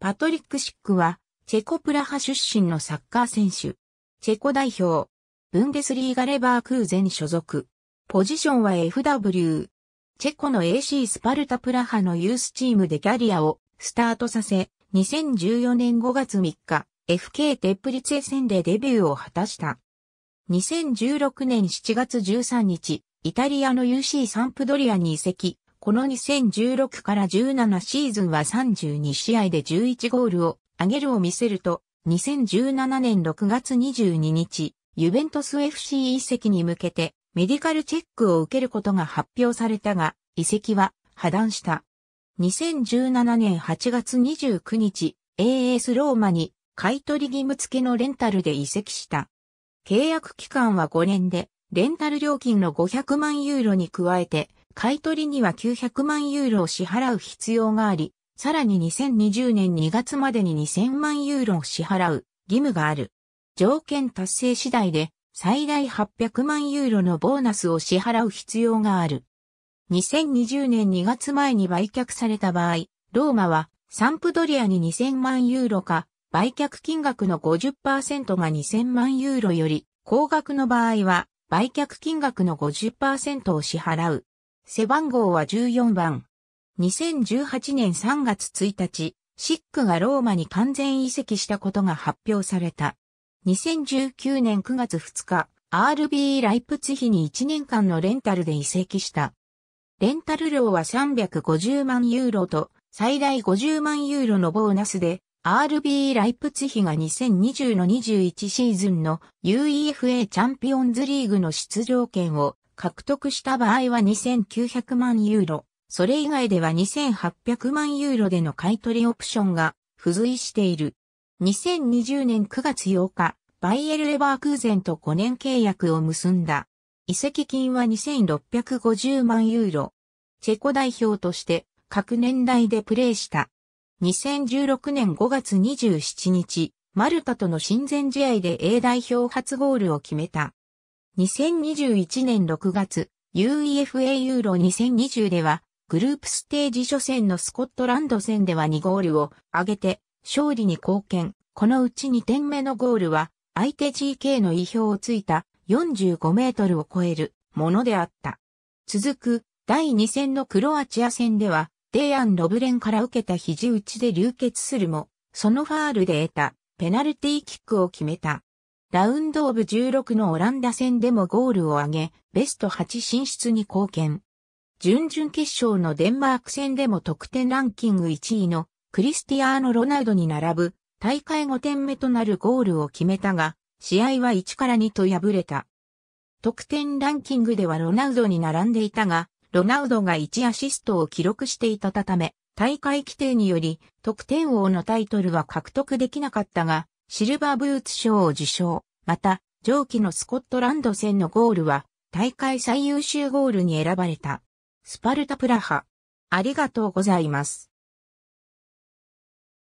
パトリック・シックは、チェコプラハ出身のサッカー選手。チェコ代表。ブンデスリーガレバークーゼン所属。ポジションは FW。チェコの AC スパルタプラハのユースチームでキャリアをスタートさせ、2014年5月3日、FK テップリツエ戦でデビューを果たした。2016年7月13日、イタリアの UC サンプドリアに移籍、この2016から17シーズンは32試合で11ゴールを挙げるを見せると、2017年6月22日、ユベントス FC 移籍に向けてメディカルチェックを受けることが発表されたが、移籍は破断した。2017年8月29日、AS ローマに買取義務付けのレンタルで移籍した。契約期間は5年で、レンタル料金の500万ユーロに加えて、買い取りには900万ユーロを支払う必要があり、さらに2020年2月までに2000万ユーロを支払う義務がある。条件達成次第で最大800万ユーロのボーナスを支払う必要がある。2020年2月前に売却された場合、ローマはサンプドリアに2000万ユーロか、売却金額の50%が2000万ユーロより高額の場合は、売却金額の50%を支払う背番号は14番。2018年3月1日、シックがローマに完全移籍したことが発表された。2019年9月2日、RB ライプツヒに1年間のレンタルで移籍した。レンタル料は350万ユーロと最大50万ユーロのボーナスで、RB ライプツヒが2020の21シーズンの UEFA チャンピオンズリーグの出場権を獲得した場合は2900万ユーロ、それ以外では2800万ユーロでの買取オプションが付随している。2020年9月8日、バイエル・レバークーゼンと5年契約を結んだ。移籍金は2650万ユーロ。チェコ代表として各年代でプレーした。2016年5月27日、マルタとの親善試合で A 代表初ゴールを決めた。2021年6月、UEFA ユーロ2020では、グループステージ初戦のスコットランド戦では2ゴールを挙げて、勝利に貢献。このうち2点目のゴールは、相手 GK の意表をついた45メートルを超えるものであった。続く、第2戦のクロアチア戦では、デイアン・ロブレンから受けた肘打ちで流血するも、そのファールで得たペナルティーキックを決めた。ラウンドオブ16のオランダ戦でもゴールを挙げ、ベスト8進出に貢献。準々決勝のデンマーク戦でも得点ランキング1位のクリスティアーノ・ロナウドに並ぶ大会5点目となるゴールを決めたが、試合は1から2と敗れた。得点ランキングではロナウドに並んでいたが、ロナウドが1アシストを記録していたため、大会規定により得点王のタイトルは獲得できなかったが、シルバーブーツ賞を受賞。また、上記のスコットランド戦のゴールは、大会最優秀ゴールに選ばれた。スパルタプラハ。ありがとうございます。